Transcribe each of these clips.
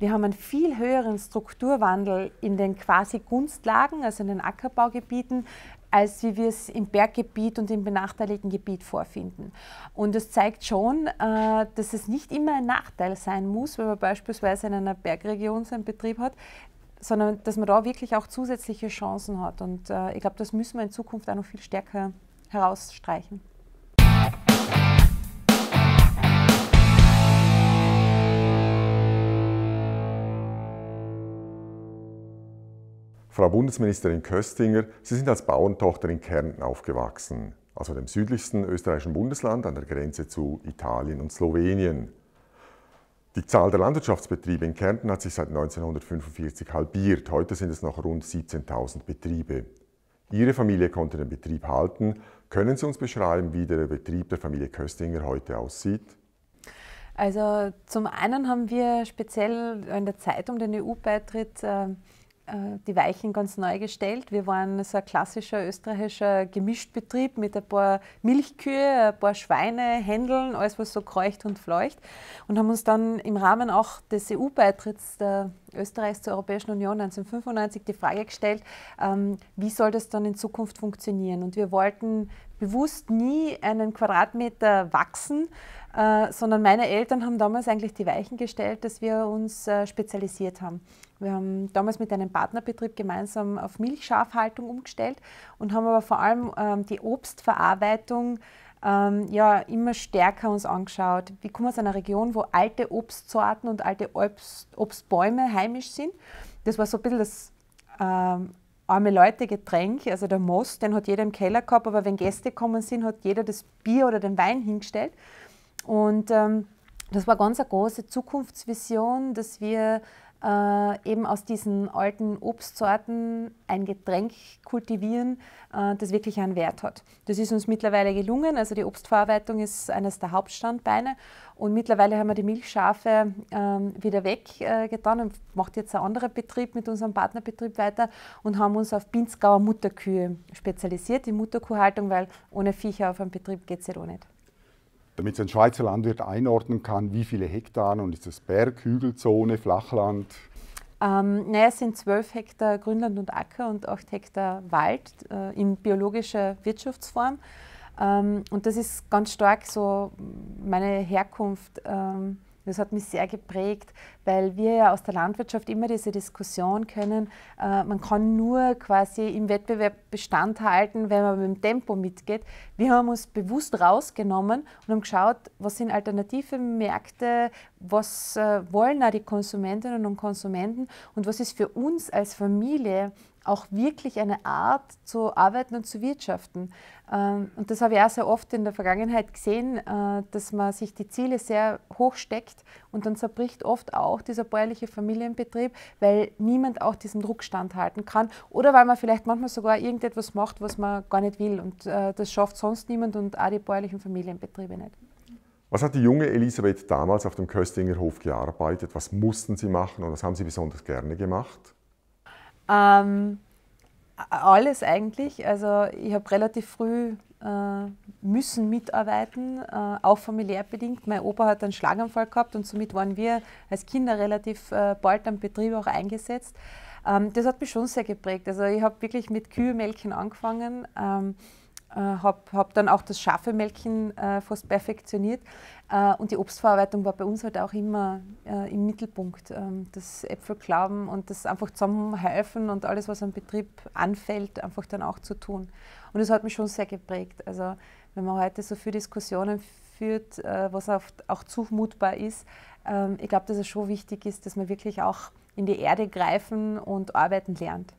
Wir haben einen viel höheren Strukturwandel in den quasi Gunstlagen, also in den Ackerbaugebieten, als wie wir es im Berggebiet und im benachteiligten Gebiet vorfinden. Und das zeigt schon, äh, dass es nicht immer ein Nachteil sein muss, wenn man beispielsweise in einer Bergregion seinen Betrieb hat, sondern dass man da wirklich auch zusätzliche Chancen hat. Und äh, ich glaube, das müssen wir in Zukunft auch noch viel stärker herausstreichen. Frau Bundesministerin Köstinger, Sie sind als Bauerntochter in Kärnten aufgewachsen, also dem südlichsten österreichischen Bundesland an der Grenze zu Italien und Slowenien. Die Zahl der Landwirtschaftsbetriebe in Kärnten hat sich seit 1945 halbiert. Heute sind es noch rund 17.000 Betriebe. Ihre Familie konnte den Betrieb halten. Können Sie uns beschreiben, wie der Betrieb der Familie Köstinger heute aussieht? Also zum einen haben wir speziell in der Zeit um den EU-Beitritt äh, äh, die Weichen ganz neu gestellt. Wir waren so ein klassischer österreichischer Gemischtbetrieb mit ein paar Milchkühe, ein paar Schweine, Händeln, alles was so kreucht und fleucht und haben uns dann im Rahmen auch des EU-Beitritts Österreichs zur Europäischen Union 1995 die Frage gestellt, ähm, wie soll das dann in Zukunft funktionieren? Und wir wollten bewusst nie einen Quadratmeter wachsen, äh, sondern meine Eltern haben damals eigentlich die Weichen gestellt, dass wir uns äh, spezialisiert haben. Wir haben damals mit einem Partnerbetrieb gemeinsam auf Milchschafhaltung umgestellt und haben aber vor allem ähm, die Obstverarbeitung ähm, ja, immer stärker uns angeschaut. Wir kommen aus einer Region, wo alte Obstsorten und alte Obst Obstbäume heimisch sind. Das war so ein bisschen das ähm, arme Leute Getränk, also der Most, den hat jeder im Keller gehabt, aber wenn Gäste gekommen sind, hat jeder das Bier oder den Wein hingestellt. Und ähm, das war ganz eine große Zukunftsvision, dass wir äh, eben aus diesen alten Obstsorten ein Getränk kultivieren, äh, das wirklich einen Wert hat. Das ist uns mittlerweile gelungen. Also die Obstverarbeitung ist eines der Hauptstandbeine und mittlerweile haben wir die Milchschafe ähm, wieder weggetan äh, und macht jetzt ein anderer Betrieb mit unserem Partnerbetrieb weiter und haben uns auf Binzgauer Mutterkühe spezialisiert, die Mutterkuhhaltung, weil ohne Viecher auf einem Betrieb geht es ja auch nicht. Damit ein Schweizer Landwirt einordnen kann, wie viele Hektar und ist das Berg, Hügelzone, Flachland? Ähm, naja, es sind 12 Hektar Grünland und Acker und 8 Hektar Wald äh, in biologischer Wirtschaftsform. Ähm, und das ist ganz stark so meine Herkunft. Ähm, das hat mich sehr geprägt, weil wir ja aus der Landwirtschaft immer diese Diskussion können, äh, man kann nur quasi im Wettbewerb Bestand halten, wenn man mit dem Tempo mitgeht. Wir haben uns bewusst rausgenommen und haben geschaut, was sind alternative Märkte, was äh, wollen auch die Konsumentinnen und Konsumenten und was ist für uns als Familie auch wirklich eine Art zu arbeiten und zu wirtschaften. Ähm, und das habe ich auch sehr oft in der Vergangenheit gesehen, äh, dass man sich die Ziele sehr hoch steckt und dann zerbricht oft auch dieser bäuerliche Familienbetrieb, weil niemand auch diesen Druck standhalten kann oder weil man vielleicht manchmal sogar irgendetwas macht, was man gar nicht will. Und äh, das schafft sonst niemand und auch die bäuerlichen Familienbetriebe nicht. Was hat die junge Elisabeth damals auf dem Köstinger Hof gearbeitet? Was mussten Sie machen und was haben Sie besonders gerne gemacht? Ähm, alles eigentlich. Also ich habe relativ früh äh, müssen mitarbeiten, äh, auch familiär bedingt. Mein Opa hat einen Schlaganfall gehabt und somit waren wir als Kinder relativ äh, bald am Betrieb auch eingesetzt. Ähm, das hat mich schon sehr geprägt. Also ich habe wirklich mit Kühe melken angefangen. Ähm, äh, habe hab dann auch das scharfe Melken äh, fast perfektioniert. Äh, und die Obstverarbeitung war bei uns halt auch immer äh, im Mittelpunkt. Ähm, das Äpfelklauben und das einfach zusammenhelfen und alles, was am Betrieb anfällt, einfach dann auch zu tun. Und das hat mich schon sehr geprägt. Also wenn man heute so viele Diskussionen führt, äh, was auch zumutbar ist, ähm, ich glaube, dass es schon wichtig ist, dass man wirklich auch in die Erde greifen und arbeiten lernt.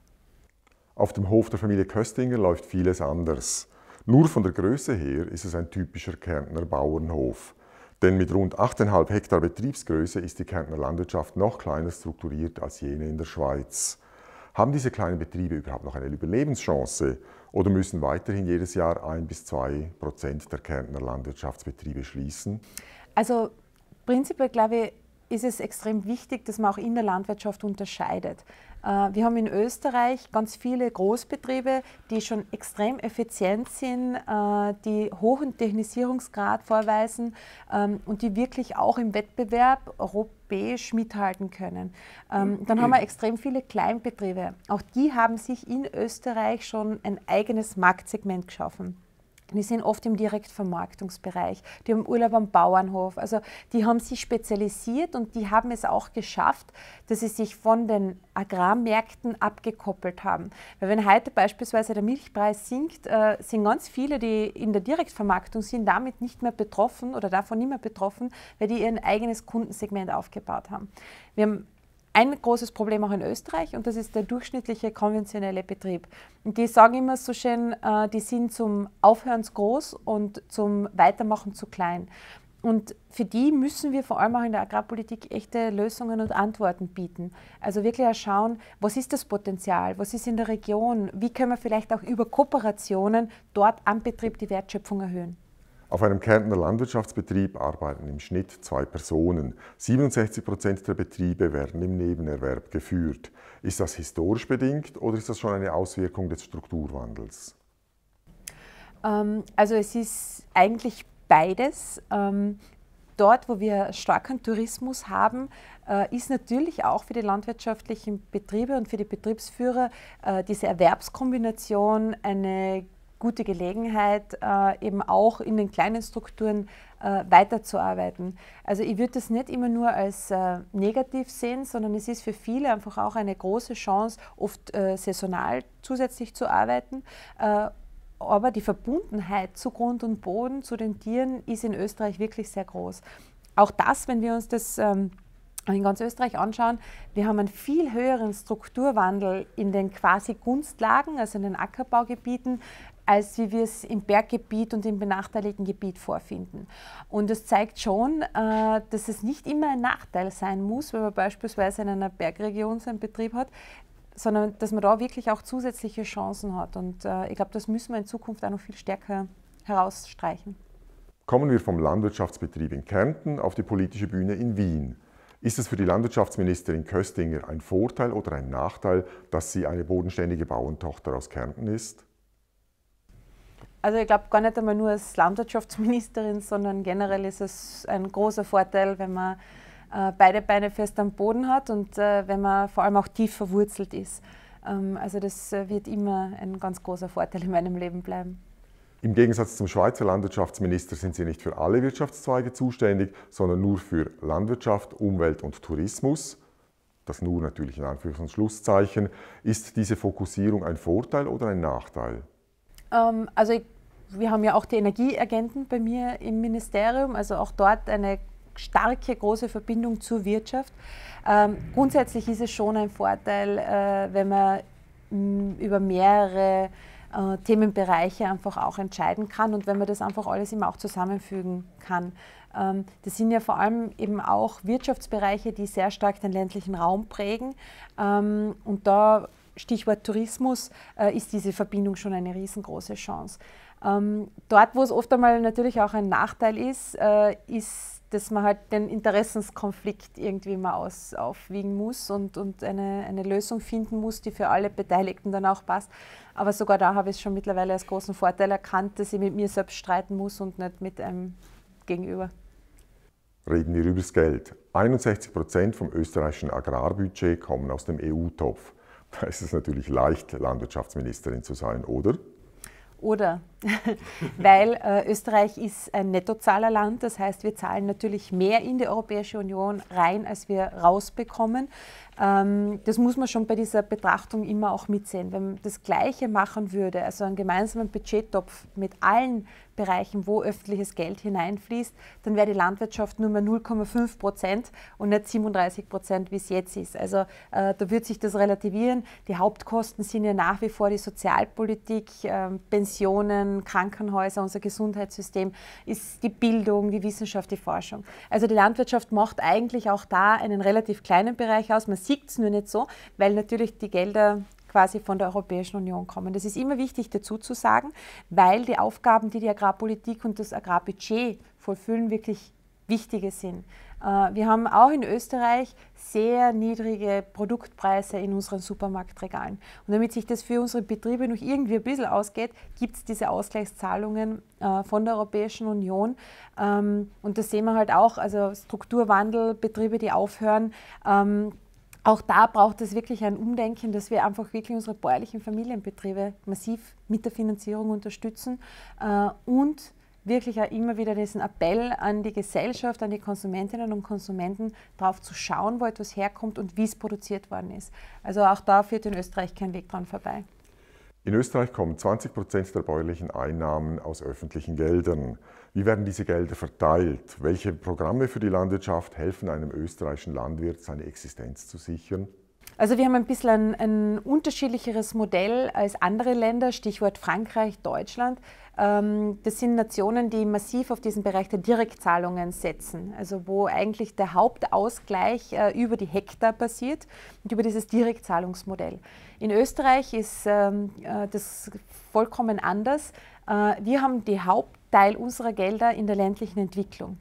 Auf dem Hof der Familie Köstinger läuft vieles anders. Nur von der Größe her ist es ein typischer Kärntner Bauernhof. Denn mit rund 8,5 Hektar Betriebsgröße ist die Kärntner Landwirtschaft noch kleiner strukturiert als jene in der Schweiz. Haben diese kleinen Betriebe überhaupt noch eine Überlebenschance oder müssen weiterhin jedes Jahr ein bis zwei Prozent der Kärntner Landwirtschaftsbetriebe schließen? Also prinzipiell glaube ich, ist es extrem wichtig, dass man auch in der Landwirtschaft unterscheidet. Äh, wir haben in Österreich ganz viele Großbetriebe, die schon extrem effizient sind, äh, die hohen Technisierungsgrad vorweisen ähm, und die wirklich auch im Wettbewerb europäisch mithalten können. Ähm, dann haben wir extrem viele Kleinbetriebe. Auch die haben sich in Österreich schon ein eigenes Marktsegment geschaffen. Die sind oft im Direktvermarktungsbereich, die haben Urlaub am Bauernhof. Also die haben sich spezialisiert und die haben es auch geschafft, dass sie sich von den Agrarmärkten abgekoppelt haben. Weil wenn heute beispielsweise der Milchpreis sinkt, äh, sind ganz viele, die in der Direktvermarktung sind, damit nicht mehr betroffen oder davon nicht mehr betroffen, weil die ihr eigenes Kundensegment aufgebaut haben. Wir haben ein großes Problem auch in Österreich und das ist der durchschnittliche konventionelle Betrieb. Und die sagen immer so schön, äh, die sind zum Aufhören zu groß und zum Weitermachen zu klein. Und für die müssen wir vor allem auch in der Agrarpolitik echte Lösungen und Antworten bieten. Also wirklich auch schauen, was ist das Potenzial, was ist in der Region, wie können wir vielleicht auch über Kooperationen dort am Betrieb die Wertschöpfung erhöhen. Auf einem Kärntner Landwirtschaftsbetrieb arbeiten im Schnitt zwei Personen. 67 Prozent der Betriebe werden im Nebenerwerb geführt. Ist das historisch bedingt oder ist das schon eine Auswirkung des Strukturwandels? Ähm, also es ist eigentlich beides. Ähm, dort, wo wir starken Tourismus haben, äh, ist natürlich auch für die landwirtschaftlichen Betriebe und für die Betriebsführer äh, diese Erwerbskombination eine gute Gelegenheit, äh, eben auch in den kleinen Strukturen äh, weiterzuarbeiten. Also ich würde das nicht immer nur als äh, negativ sehen, sondern es ist für viele einfach auch eine große Chance, oft saisonal zusätzlich zu arbeiten. aber die Verbundenheit zu Grund und Boden, zu den Tieren, ist in Österreich wirklich sehr groß. Auch das, wenn wir uns das ähm, in ganz Österreich anschauen, wir haben einen viel höheren Strukturwandel in den quasi Gunstlagen, also in den Ackerbaugebieten, als wie wir es im Berggebiet und im benachteiligten Gebiet vorfinden. Und das zeigt schon, äh, dass es nicht immer ein Nachteil sein muss, wenn man beispielsweise in einer Bergregion seinen Betrieb hat, sondern dass man da wirklich auch zusätzliche Chancen hat. Und äh, ich glaube, das müssen wir in Zukunft auch noch viel stärker herausstreichen. Kommen wir vom Landwirtschaftsbetrieb in Kärnten auf die politische Bühne in Wien. Ist es für die Landwirtschaftsministerin Köstinger ein Vorteil oder ein Nachteil, dass sie eine bodenständige Bauerntochter aus Kärnten ist? Also ich glaube gar nicht einmal nur als Landwirtschaftsministerin, sondern generell ist es ein großer Vorteil, wenn man äh, beide Beine fest am Boden hat und äh, wenn man vor allem auch tief verwurzelt ist. Ähm, also das äh, wird immer ein ganz großer Vorteil in meinem Leben bleiben. Im Gegensatz zum Schweizer Landwirtschaftsminister sind Sie nicht für alle Wirtschaftszweige zuständig, sondern nur für Landwirtschaft, Umwelt und Tourismus. Das nur natürlich in Anführungs- und Schlusszeichen. Ist diese Fokussierung ein Vorteil oder ein Nachteil? Ähm, also ich, wir haben ja auch die Energieagenten bei mir im Ministerium, also auch dort eine starke, große Verbindung zur Wirtschaft. Ähm, grundsätzlich ist es schon ein Vorteil, äh, wenn man mh, mm, über mehrere äh, Themenbereiche einfach auch entscheiden kann und wenn man das einfach alles immer auch zusammenfügen kann. Ähm, das sind ja vor allem eben auch Wirtschaftsbereiche, die sehr stark den ländlichen Raum prägen. Ähm, und da Stichwort Tourismus äh, ist diese Verbindung schon eine riesengroße Chance. Ähm, dort, wo es oft einmal natürlich auch ein Nachteil ist, äh, ist, dass man halt den Interessenskonflikt irgendwie mal aus, aufwiegen muss und, und eine, eine Lösung finden muss, die für alle Beteiligten dann auch passt. Aber sogar da habe ich es schon mittlerweile als großen Vorteil erkannt, dass ich mit mir selbst streiten muss und nicht mit einem Gegenüber. Reden wir übers Geld. 61 Prozent vom österreichischen Agrarbudget kommen aus dem EU-Topf. Da ist es natürlich leicht, Landwirtschaftsministerin zu sein, oder? Oder weil äh, Österreich ist ein Nettozahlerland. Das heißt, wir zahlen natürlich mehr in die Europäische Union rein, als wir rausbekommen. Ähm, das muss man schon bei dieser Betrachtung immer auch mitsehen. Wenn man das Gleiche machen würde, also einen gemeinsamen Budgettopf mit allen Bereichen, wo öffentliches Geld hineinfließt, dann wäre die Landwirtschaft nur mehr 0,5 Prozent und nicht 37 Prozent, wie es jetzt ist. Also äh, da wird sich das relativieren. Die Hauptkosten sind ja nach wie vor die Sozialpolitik, äh, Pensionen, unseren Krankenhäuser, unser Gesundheitssystem, ist die Bildung, die Wissenschaft, die Forschung. Also die Landwirtschaft macht eigentlich auch da einen relativ kleinen Bereich aus. Man sieht es nur nicht so, weil natürlich die Gelder quasi von der Europäischen Union kommen. Das ist immer wichtig dazu zu sagen, weil die Aufgaben, die die Agrarpolitik und das Agrarbudget vollfüllen, wirklich wichtige sind. Äh, wir haben auch in Österreich sehr niedrige Produktpreise in unseren Supermarktregalen. Und damit sich das für unsere Betriebe noch irgendwie ein bisschen ausgeht, gibt es diese Ausgleichszahlungen äh, von der Europäischen Union. Ähm, und das sehen wir halt auch, also Strukturwandel, Betriebe, die aufhören ähm, auch da braucht es wirklich ein Umdenken, dass wir einfach wirklich unsere bäuerlichen Familienbetriebe massiv mit der Finanzierung unterstützen äh, und wirklich auch immer wieder diesen Appell an die Gesellschaft, an die Konsumentinnen und Konsumenten, darauf zu schauen, wo etwas herkommt und wie es produziert worden ist. Also auch da führt in Österreich kein Weg dran vorbei. In Österreich kommen 20 Prozent der bäuerlichen Einnahmen aus öffentlichen Geldern. Wie werden diese Gelder verteilt? Welche Programme für die Landwirtschaft helfen einem österreichischen Landwirt, seine Existenz zu sichern? Also wir haben ein bisschen ein, ein unterschiedlicheres Modell als andere Länder, Stichwort Frankreich, Deutschland. Ähm, das sind Nationen, die massiv auf diesen Bereich der Direktzahlungen setzen, also wo eigentlich der Hauptausgleich äh, über die Hektar passiert und über dieses Direktzahlungsmodell. In Österreich ist ähm, äh, das vollkommen anders. Äh, wir haben den Hauptteil unserer Gelder in der ländlichen Entwicklung.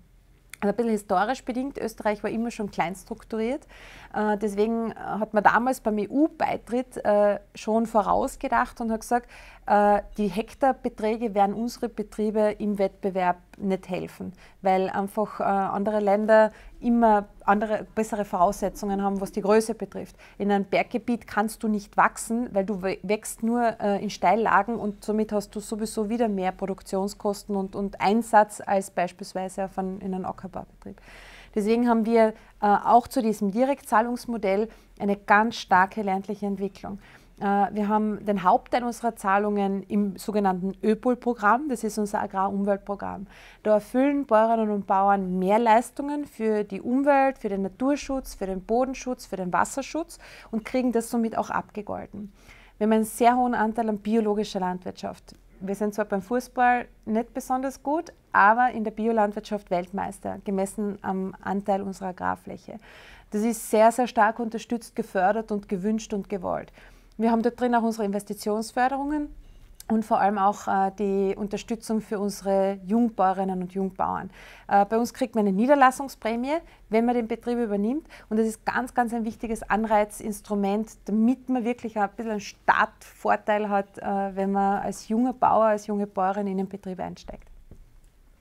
Also ein bisschen historisch bedingt, Österreich war immer schon kleinstrukturiert. Äh, deswegen äh, hat man damals beim EU-Beitritt äh, schon vorausgedacht und hat gesagt, die Hektarbeträge werden unsere Betriebe im Wettbewerb nicht helfen, weil einfach äh, andere Länder immer andere, bessere Voraussetzungen haben, was die Größe betrifft. In einem Berggebiet kannst du nicht wachsen, weil du wächst nur äh, in Steillagen und somit hast du sowieso wieder mehr Produktionskosten und, und Einsatz als beispielsweise auf einen, in einem Ackerbaubetrieb. Deswegen haben wir äh, auch zu diesem Direktzahlungsmodell eine ganz starke ländliche Entwicklung. Äh, wir haben den Hauptteil unserer Zahlungen im sogenannten ÖPOL-Programm, das ist unser Agrarumweltprogramm. Da erfüllen Bäuerinnen und Bauern mehr Leistungen für die Umwelt, für den Naturschutz, für den Bodenschutz, für den Wasserschutz und kriegen das somit auch abgegolten. Wir haben einen sehr hohen Anteil an biologischer Landwirtschaft. Wir sind zwar beim Fußball nicht besonders gut, aber in der Biolandwirtschaft Weltmeister, gemessen am Anteil unserer Agrarfläche. Das ist sehr, sehr stark unterstützt, gefördert und gewünscht und gewollt. Wir haben dort drin auch unsere Investitionsförderungen und vor allem auch äh, die Unterstützung für unsere Jungbäuerinnen und Jungbauern. Äh, bei uns kriegt man eine Niederlassungsprämie, wenn man den Betrieb übernimmt. Und das ist ganz, ganz ein wichtiges Anreizinstrument, damit man wirklich ein bisschen einen Startvorteil hat, äh, wenn man als junger Bauer, als junge Bäuerin in den Betrieb einsteigt.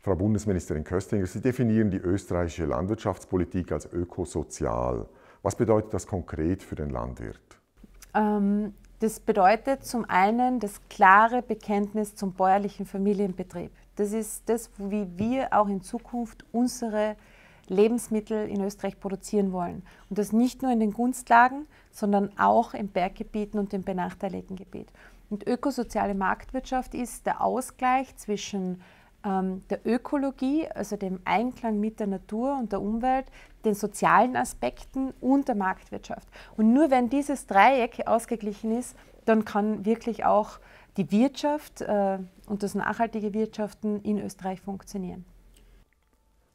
Frau Bundesministerin Köstinger, Sie definieren die österreichische Landwirtschaftspolitik als ökosozial. Was bedeutet das konkret für den Landwirt? Ähm, das bedeutet zum einen das klare Bekenntnis zum bäuerlichen Familienbetrieb. Das ist das, wie wir auch in Zukunft unsere Lebensmittel in Österreich produzieren wollen. Und das nicht nur in den Gunstlagen, sondern auch in Berggebieten und im benachteiligten Gebiet. Und ökosoziale Marktwirtschaft ist der Ausgleich zwischen ähm, der Ökologie, also dem Einklang mit der Natur und der Umwelt, den sozialen Aspekten und der Marktwirtschaft. Und nur wenn dieses Dreieck ausgeglichen ist, dann kann wirklich auch die Wirtschaft äh, und das nachhaltige Wirtschaften in Österreich funktionieren.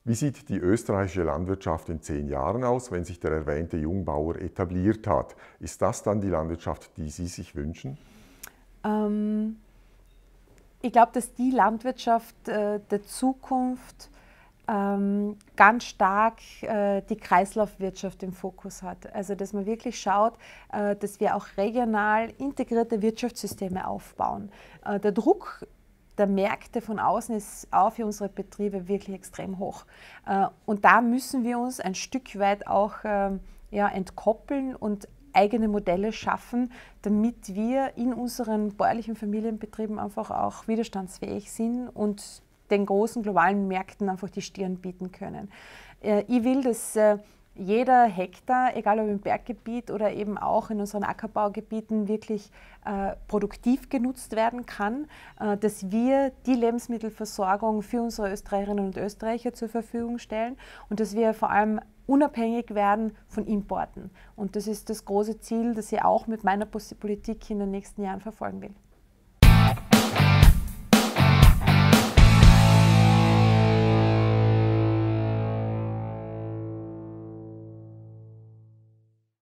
Wie sieht die österreichische Landwirtschaft in zehn Jahren aus, wenn sich der erwähnte Jungbauer etabliert hat? Ist das dann die Landwirtschaft, die Sie sich wünschen? Ähm, ich glaube, dass die Landwirtschaft äh, der Zukunft ähm, ganz stark äh, die Kreislaufwirtschaft im Fokus hat. Also, dass man wirklich schaut, äh, dass wir auch regional integrierte Wirtschaftssysteme aufbauen. Äh, der Druck der Märkte von außen ist auch für unsere Betriebe wirklich extrem hoch. Äh, und da müssen wir uns ein Stück weit auch ähm, ja, entkoppeln und eigene Modelle schaffen, damit wir in unseren bäuerlichen Familienbetrieben einfach auch widerstandsfähig sind und den großen globalen Märkten einfach die Stirn bieten können. Äh, ich will, dass äh, jeder Hektar, egal ob im Berggebiet oder eben auch in unseren Ackerbaugebieten, wirklich äh, produktiv genutzt werden kann, dass wir die Lebensmittelversorgung für unsere Österreicherinnen und Österreicher zur Verfügung stellen und dass wir vor allem unabhängig werden von Importen. Und das ist das große Ziel, das ich auch mit meiner Politik in den nächsten Jahren verfolgen will.